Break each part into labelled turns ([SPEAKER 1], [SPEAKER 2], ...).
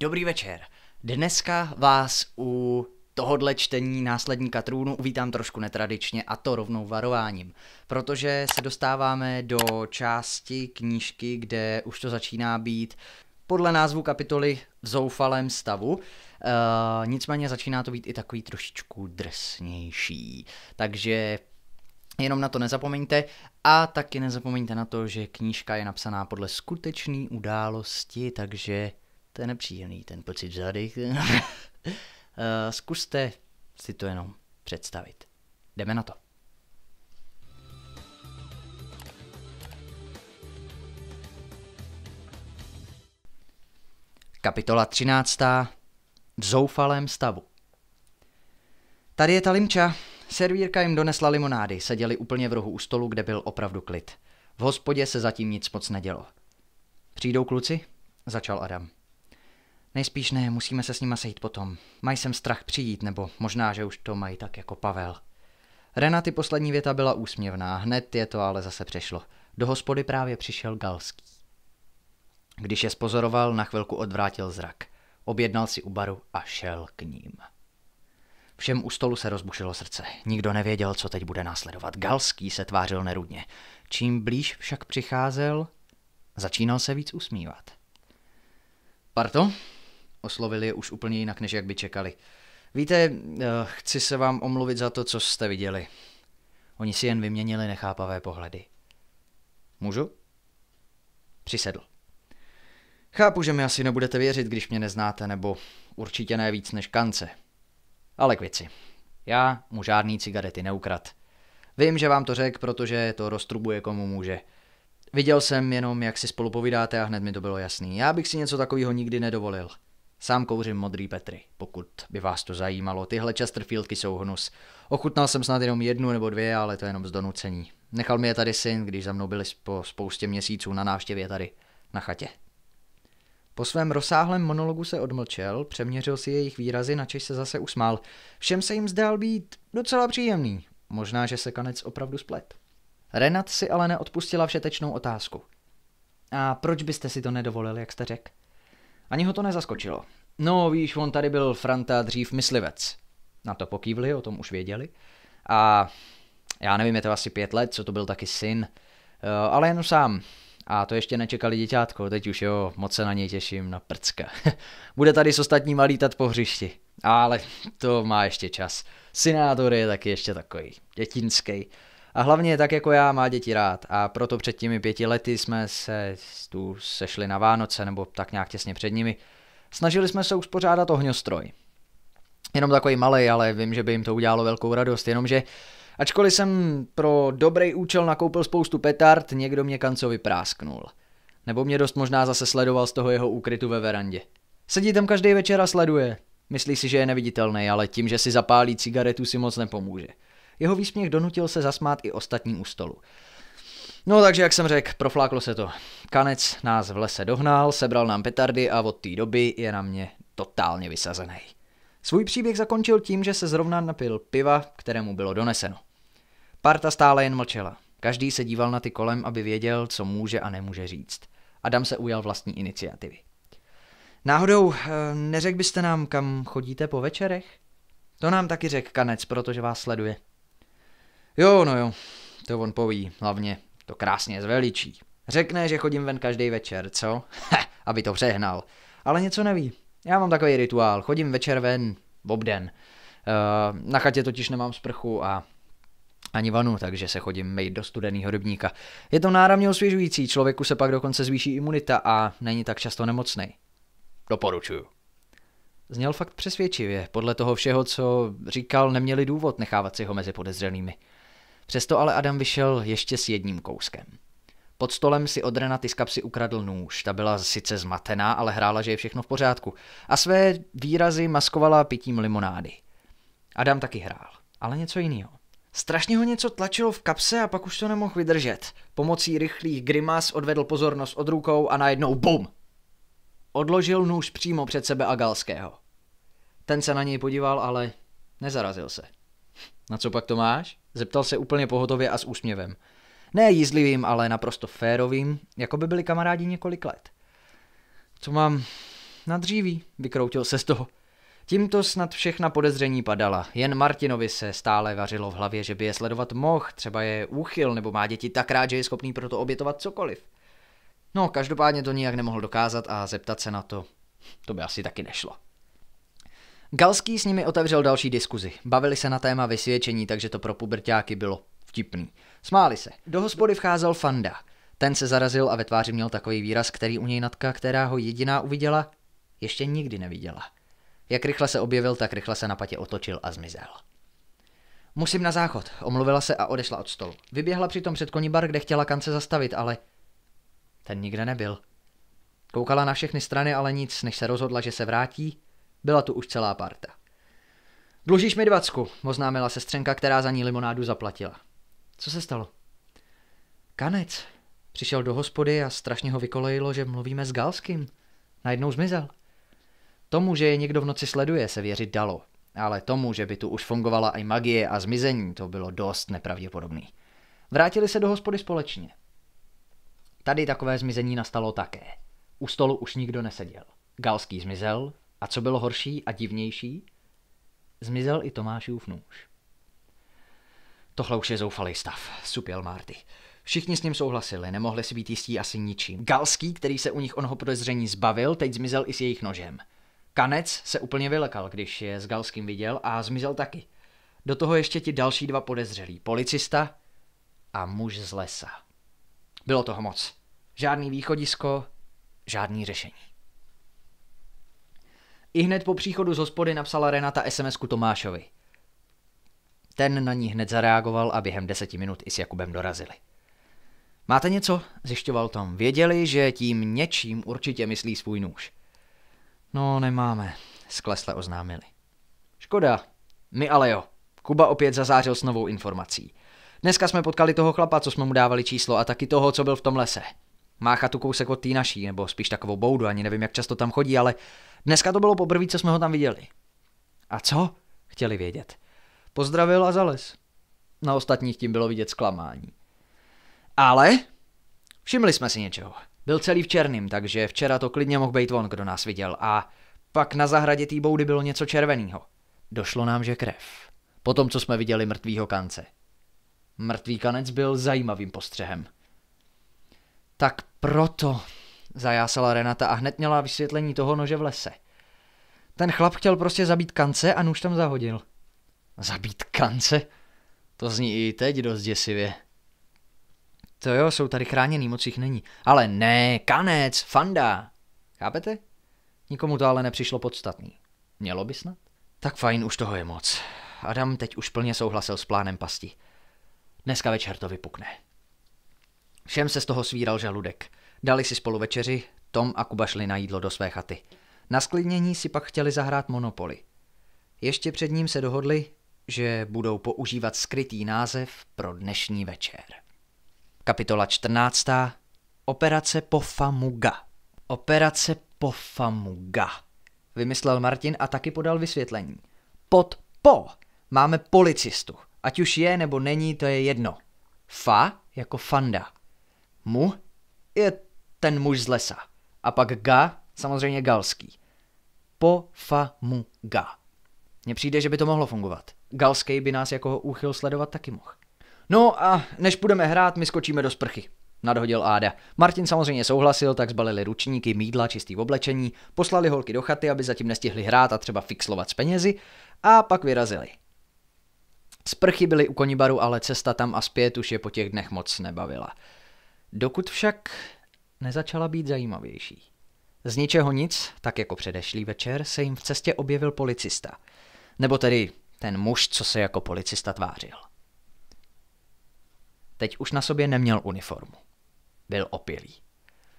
[SPEAKER 1] Dobrý večer. Dneska vás u tohodle čtení následníka trůnu uvítám trošku netradičně a to rovnou varováním, protože se dostáváme do části knížky, kde už to začíná být podle názvu kapitoly v zoufalém stavu. e, nicméně začíná to být i takový trošičku drsnější. Takže Jenom na to nezapomeňte a taky nezapomeňte na to, že knížka je napsaná podle skutečné události, takže to je nepříjemný, ten pocit v zádech. Eh, zkuste si to jenom představit. Jdeme na to. Kapitola 13. V zoufalém stavu. Tady je ta limča. Servírka jim donesla limonády, seděli úplně v rohu u stolu, kde byl opravdu klid. V hospodě se zatím nic moc nedělo. Přijdou kluci? Začal Adam. Nejspíš ne, musíme se s nima sejít potom. Mají sem strach přijít, nebo možná, že už to mají tak jako Pavel. Renaty poslední věta byla úsměvná, hned je to ale zase přešlo. Do hospody právě přišel Galský. Když je spozoroval, na chvilku odvrátil zrak. Objednal si u baru a šel k ním. Všem u stolu se rozbušilo srdce. Nikdo nevěděl, co teď bude následovat. Galský se tvářil nerudně. Čím blíž však přicházel, začínal se víc usmívat. Parto, Oslovili je už úplně jinak, než jak by čekali. Víte, eh, chci se vám omluvit za to, co jste viděli. Oni si jen vyměnili nechápavé pohledy. Můžu? Přisedl. Chápu, že mi asi nebudete věřit, když mě neznáte, nebo určitě ne víc než kance. Ale k věci. Já mu žádný cigarety neukrad. Vím, že vám to řek, protože to roztrubuje komu může. Viděl jsem jenom, jak si spolu povídáte a hned mi to bylo jasný. Já bych si něco takového nikdy nedovolil. Sám kouřím modrý Petry, pokud by vás to zajímalo. Tyhle Chesterfieldky jsou hnus. Ochutnal jsem snad jenom jednu nebo dvě, ale to je jenom z donucení. Nechal mi je tady syn, když za mnou byli po spoustě měsíců na návštěvě tady, na chatě. Po svém rozsáhlém monologu se odmlčel, přeměřil si jejich výrazy, na se zase usmál. Všem se jim zdál být docela příjemný. Možná, že se kanec opravdu splet. Renat si ale neodpustila všetečnou otázku. A proč byste si to nedovolil, jak jste řekl? Ani ho to nezaskočilo. No víš, on tady byl Franta dřív myslivec. Na to pokývli, o tom už věděli. A já nevím, je to asi pět let, co to byl taky syn. E, ale jenom sám. A to ještě nečekali děťátko, teď už jo, moc se na něj těším, na prcka. Bude tady s ostatníma lítat po hřišti. Ale to má ještě čas. Synátor je taky ještě takový dětinský. A hlavně tak jako já má děti rád a proto před těmi pěti lety jsme se tu sešli na Vánoce nebo tak nějak těsně před nimi. Snažili jsme se uspořádat ohňostroj. Jenom takový malý, ale vím, že by jim to udělalo velkou radost, jenomže ačkoliv jsem pro dobrý účel nakoupil spoustu petard, někdo mě kancovi prásknul. Nebo mě dost možná zase sledoval z toho jeho úkrytu ve verandě. Sedí tam každý večer a sleduje. Myslí si, že je neviditelný, ale tím, že si zapálí cigaretu, si moc nepomůže. Jeho výsměch donutil se zasmát i ostatní u stolu. No takže, jak jsem řekl, profláklo se to. Kanec nás v lese dohnal, sebral nám petardy a od té doby je na mě totálně vysazený. Svůj příběh zakončil tím, že se zrovna napil piva, kterému bylo doneseno. Parta stále jen mlčela. Každý se díval na ty kolem, aby věděl, co může a nemůže říct. Adam se ujal vlastní iniciativy. Náhodou, eh, neřekl byste nám, kam chodíte po večerech? To nám taky řekl kanec, protože vás sleduje. Jo, no jo, to on poví, hlavně to krásně zveličí. Řekne, že chodím ven každý večer, co? Heh, aby to přehnal. Ale něco neví. Já mám takový rituál, chodím večer ven, obden. Uh, na chatě totiž nemám sprchu a ani vanu, takže se chodím mejt do studeného rybníka. Je to náramně osvěžující, člověku se pak dokonce zvýší imunita a není tak často nemocný. Doporučuju. Zněl fakt přesvědčivě, podle toho všeho, co říkal, neměli důvod nechávat si ho mezi podezřelými. Přesto ale Adam vyšel ještě s jedním kouskem. Pod stolem si od Renaty z kapsy ukradl nůž, ta byla sice zmatená, ale hrála, že je všechno v pořádku. A své výrazy maskovala pitím limonády. Adam taky hrál, ale něco jiného. Strašně ho něco tlačilo v kapse a pak už to nemohl vydržet. Pomocí rychlých grimas odvedl pozornost od rukou a najednou bum! Odložil nůž přímo před sebe Agalského. Ten se na něj podíval, ale nezarazil se. Na co pak to máš? Zeptal se úplně pohotově a s úsměvem. Ne jízlivým, ale naprosto férovým, jako by byli kamarádi několik let. Co mám na dříví, vykroutil se z toho. Tímto snad všechna podezření padala, jen Martinovi se stále vařilo v hlavě, že by je sledovat mohl, třeba je úchyl nebo má děti tak rád, že je schopný proto obětovat cokoliv. No, každopádně to nijak nemohl dokázat a zeptat se na to, to by asi taky nešlo. Galský s nimi otevřel další diskuzi. Bavili se na téma vysvědčení, takže to pro pubertáky bylo vtipný. Smáli se. Do hospody vcházel Fanda. Ten se zarazil a ve tváři měl takový výraz, který u něj Natka, která ho jediná uviděla, ještě nikdy neviděla. Jak rychle se objevil, tak rychle se na patě otočil a zmizel. Musím na záchod, omluvila se a odešla od stolu. Vyběhla přitom před konibar, kde chtěla kance zastavit, ale ten nikde nebyl. Koukala na všechny strany, ale nic, než se rozhodla, že se vrátí, byla tu už celá parta. Dlužíš mi dvacku, oznámila sestřenka, která za ní limonádu zaplatila. Co se stalo? Kanec. Přišel do hospody a strašně ho vykolejilo, že mluvíme s Galským. Najednou zmizel. Tomu, že je někdo v noci sleduje, se věřit dalo. Ale tomu, že by tu už fungovala i magie a zmizení, to bylo dost nepravděpodobný. Vrátili se do hospody společně. Tady takové zmizení nastalo také. U stolu už nikdo neseděl. Galský zmizel, a co bylo horší a divnější, zmizel i Tomášův nůž. Tohle už je zoufalý stav, supěl Marty. Všichni s ním souhlasili, nemohli si být jistí asi ničím. Galský, který se u nich onoho podezření zbavil, teď zmizel i s jejich nožem. Kanec se úplně vylekal, když je s Galským viděl a zmizel taky. Do toho ještě ti další dva podezřelí, policista a muž z lesa. Bylo toho moc. Žádný východisko, žádný řešení. I hned po příchodu z hospody napsala Renata sms Tomášovi. Ten na ní hned zareagoval a během deseti minut i s Jakubem dorazili. Máte něco? Zjišťoval Tom. Věděli, že tím něčím určitě myslí svůj nůž. No, nemáme, sklesle oznámili. Škoda. My ale jo. Kuba opět zazářil s novou informací. Dneska jsme potkali toho chlapa, co jsme mu dávali číslo a taky toho, co byl v tom lese. Má chatu kousek od té naší, nebo spíš takovou boudu, ani nevím, jak často tam chodí, ale dneska to bylo poprvé, co jsme ho tam viděli. A co? Chtěli vědět. Pozdravil a zales. Na ostatních tím bylo vidět zklamání. Ale všimli jsme si něčeho. Byl celý v černým, takže včera to klidně mohl být on, kdo nás viděl. A pak na zahradě té boudy bylo něco červeného. Došlo nám, že krev. Potom, co jsme viděli mrtvýho kance. Mrtvý kanec byl zajímavým postřehem. Tak proto, zajásala Renata a hned měla vysvětlení toho nože v lese. Ten chlap chtěl prostě zabít kance a nůž tam zahodil. Zabít kance? To zní i teď dost děsivě. To jo, jsou tady chráněný, moc jich není. Ale ne, kanec, fanda. Chápete? Nikomu to ale nepřišlo podstatný. Mělo by snad? Tak fajn, už toho je moc. Adam teď už plně souhlasil s plánem pasti. Dneska večer to vypukne. Všem se z toho svíral žaludek. Dali si spolu večeři, Tom a Kuba šli na jídlo do své chaty. Na sklidnění si pak chtěli zahrát Monopoly. Ještě před ním se dohodli, že budou používat skrytý název pro dnešní večer. Kapitola 14. Operace Pofamuga. Operace Pofamuga. Vymyslel Martin a taky podal vysvětlení. Pod po máme policistu. Ať už je nebo není, to je jedno. Fa jako fanda mu je ten muž z lesa. A pak ga, samozřejmě galský. Po fa mu ga. Mně přijde, že by to mohlo fungovat. Galský by nás jako úchyl sledovat taky mohl. No a než budeme hrát, my skočíme do sprchy. Nadhodil Áda. Martin samozřejmě souhlasil, tak zbalili ručníky, mídla, čistý oblečení, poslali holky do chaty, aby zatím nestihli hrát a třeba fixlovat s penězi a pak vyrazili. Sprchy byly u konibaru, ale cesta tam a zpět už je po těch dnech moc nebavila. Dokud však nezačala být zajímavější. Z ničeho nic, tak jako předešlý večer, se jim v cestě objevil policista. Nebo tedy ten muž, co se jako policista tvářil. Teď už na sobě neměl uniformu. Byl opilý.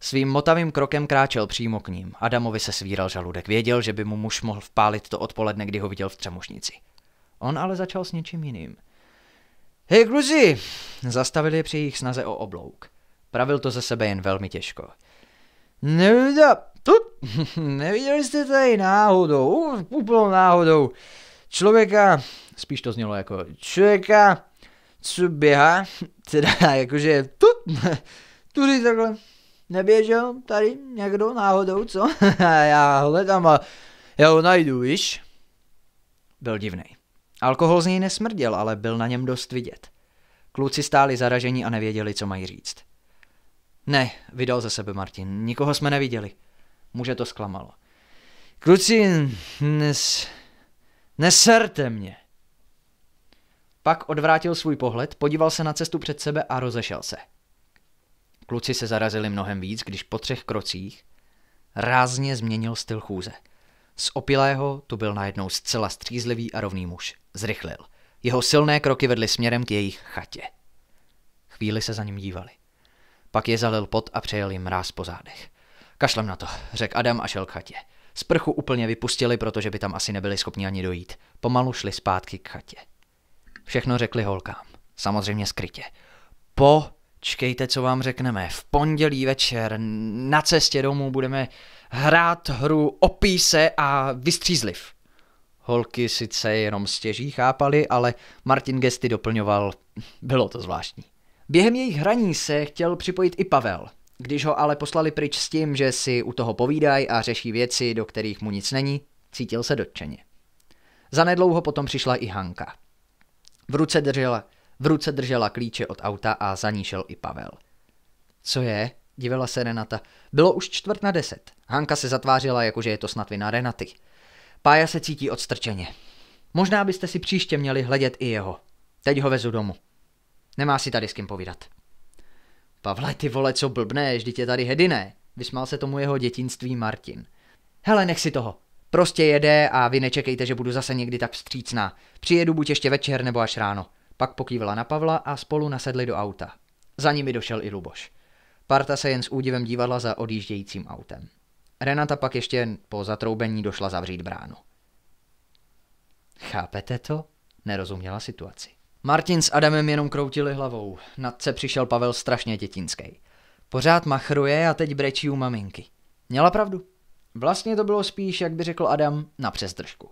[SPEAKER 1] Svým motavým krokem kráčel přímo k ním. Adamovi se svíral žaludek. Věděl, že by mu muž mohl vpálit to odpoledne, kdy ho viděl v třemušnici. On ale začal s něčím jiným. Hej, kluzi! Zastavili je při jejich snaze o oblouk. Pravil to ze sebe jen velmi těžko. Neviděl, to, neviděli jste tady náhodou, úplnou náhodou, člověka, spíš to znělo jako člověka, co běhá, teda jakože tu, tudy takhle, neběžel tady někdo náhodou, co? já hledám a já ho najdu, víš? Byl divný. Alkohol z něj nesmrděl, ale byl na něm dost vidět. Kluci stáli zaražení a nevěděli, co mají říct. Ne, vydal ze sebe Martin. Nikoho jsme neviděli. Muže to zklamalo. Kluci, nes... neserte mě. Pak odvrátil svůj pohled, podíval se na cestu před sebe a rozešel se. Kluci se zarazili mnohem víc, když po třech krocích rázně změnil styl chůze. Z opilého tu byl najednou zcela střízlivý a rovný muž. Zrychlil. Jeho silné kroky vedly směrem k jejich chatě. Chvíli se za ním dívali. Pak je zalil pot a přejel jim mráz po zádech. Kašlem na to, řekl Adam a šel k chatě. Sprchu úplně vypustili, protože by tam asi nebyli schopni ani dojít. Pomalu šli zpátky k chatě. Všechno řekli holkám. Samozřejmě skrytě. Po čkejte, co vám řekneme. V pondělí večer na cestě domů budeme hrát hru opíse a vystřízliv. Holky sice jenom stěží chápali, ale Martin gesty doplňoval. Bylo to zvláštní. Během jejich hraní se chtěl připojit i Pavel, když ho ale poslali pryč s tím, že si u toho povídají a řeší věci, do kterých mu nic není, cítil se dotčeně. Zanedlouho potom přišla i Hanka. V ruce držela, v ruce držela klíče od auta a za ní šel i Pavel. Co je? divila se Renata. Bylo už čtvrt na deset. Hanka se zatvářila, jakože je to snad vina Renaty. Pája se cítí odstrčeně. Možná byste si příště měli hledět i jeho. Teď ho vezu domů. Nemá si tady s kým povídat. Pavle, ty vole, co blbné, vždyť je tady hediné, vysmál se tomu jeho dětinství Martin. Hele, nech si toho. Prostě jede a vy nečekejte, že budu zase někdy tak vstřícná. Přijedu buď ještě večer nebo až ráno. Pak pokývala na Pavla a spolu nasedli do auta. Za nimi došel i Luboš. Parta se jen s údivem dívala za odjíždějícím autem. Renata pak ještě po zatroubení došla zavřít bránu. Chápete to? Nerozuměla situaci. Martin s Adamem jenom kroutili hlavou. Nadce přišel Pavel strašně dětinský. Pořád machruje a teď brečí u maminky. Měla pravdu. Vlastně to bylo spíš, jak by řekl Adam, na přezdržku.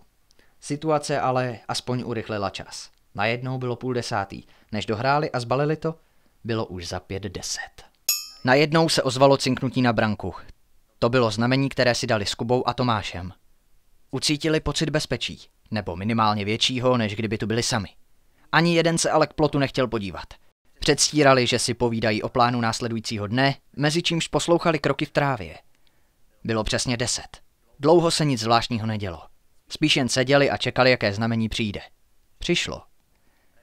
[SPEAKER 1] Situace ale aspoň urychlila čas. Najednou bylo půl desátý. Než dohráli a zbalili to, bylo už za pět deset. Najednou se ozvalo cinknutí na branku. To bylo znamení, které si dali s Kubou a Tomášem. Ucítili pocit bezpečí, nebo minimálně většího, než kdyby tu byli sami. Ani jeden se ale k plotu nechtěl podívat. Předstírali, že si povídají o plánu následujícího dne, mezi čímž poslouchali kroky v trávě. Bylo přesně deset. Dlouho se nic zvláštního nedělo. Spíš jen seděli a čekali, jaké znamení přijde. Přišlo.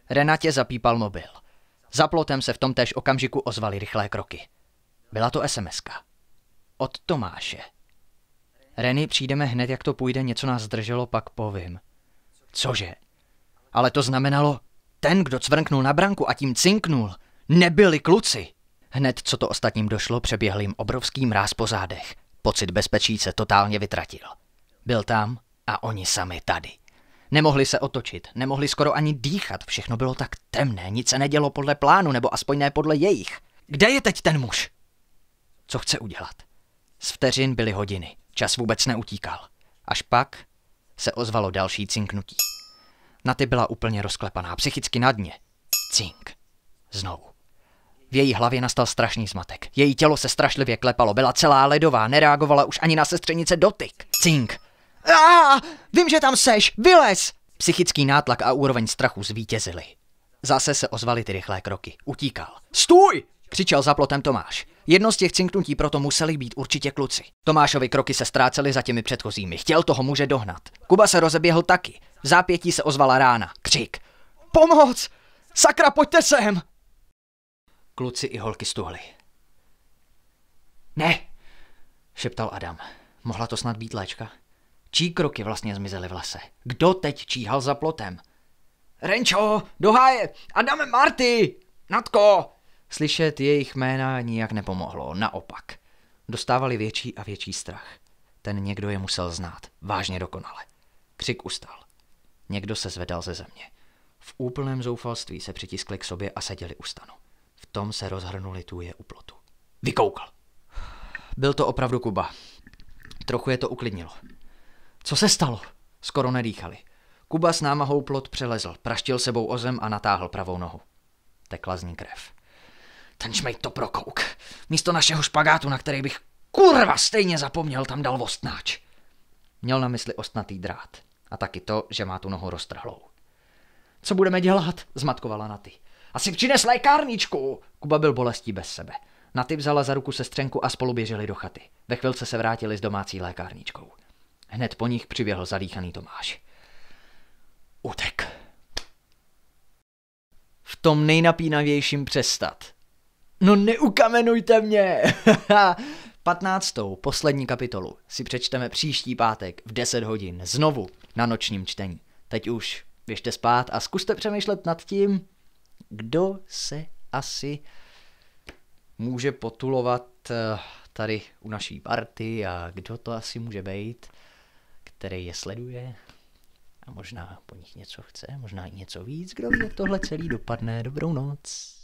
[SPEAKER 1] Renatě zapípal mobil. Za plotem se v též okamžiku ozvaly rychlé kroky. Byla to sms -ka. Od Tomáše. Reny, přijdeme hned, jak to půjde, něco nás zdrželo, pak povím. Cože? Ale to znamenalo... Ten, kdo cvrknul na branku a tím cinknul, nebyli kluci. Hned, co to ostatním došlo, přeběhl jim obrovský mráz po zádech. Pocit bezpečí se totálně vytratil. Byl tam a oni sami tady. Nemohli se otočit, nemohli skoro ani dýchat, všechno bylo tak temné, nic se nedělo podle plánu, nebo aspoň ne podle jejich. Kde je teď ten muž? Co chce udělat? Z vteřin byly hodiny, čas vůbec neutíkal. Až pak se ozvalo další cinknutí. Na ty byla úplně rozklepaná, psychicky na dně. Cink. Znovu. V její hlavě nastal strašný zmatek. Její tělo se strašlivě klepalo, byla celá ledová, nereagovala už ani na sestřenice dotyk. Cink. A vím, že tam seš, vylez! Psychický nátlak a úroveň strachu zvítězili. Zase se ozvaly ty rychlé kroky. Utíkal. Stůj! křičel za plotem Tomáš. Jedno z těch cinknutí proto museli být určitě kluci. Tomášovi kroky se ztrácely za těmi předchozími. Chtěl toho muže dohnat. Kuba se rozeběhl taky. V zápětí se ozvala rána. Křik. Pomoc! Sakra, pojďte sem! Kluci i holky stuhli. Ne, šeptal Adam. Mohla to snad být léčka? Čí kroky vlastně zmizely v lese? Kdo teď číhal za plotem? Renčo, doháje, Adame Marty, Natko, Slyšet jejich jména nijak nepomohlo, naopak. Dostávali větší a větší strach. Ten někdo je musel znát, vážně dokonale. Křik ustal. Někdo se zvedal ze země. V úplném zoufalství se přitiskli k sobě a seděli u stanu. V tom se rozhrnuli tu u plotu. Vykoukal. Byl to opravdu Kuba. Trochu je to uklidnilo. Co se stalo? Skoro nedýchali. Kuba s námahou plot přelezl, praštil sebou o zem a natáhl pravou nohu. Tekla z ní krev. Ten šmejt to prokouk. Místo našeho špagátu, na který bych kurva stejně zapomněl, tam dal vostnáč. Měl na mysli ostnatý drát. A taky to, že má tu nohu roztrhlou. Co budeme dělat? Zmatkovala Naty. Asi přines lékárničku! Kuba byl bolestí bez sebe. Naty vzala za ruku sestřenku a spolu běželi do chaty. Ve chvilce se vrátili s domácí lékárničkou. Hned po nich přiběhl zadýchaný Tomáš. Utek. V tom nejnapínavějším přestat – No neukamenujte mě! 15. poslední kapitolu si přečteme příští pátek v 10 hodin znovu na nočním čtení. Teď už běžte spát a zkuste přemýšlet nad tím, kdo se asi může potulovat eh, tady u naší party a kdo to asi může být, který je sleduje a možná po nich něco chce, možná i něco víc, kdo ví, jak tohle celý dopadne. Dobrou noc.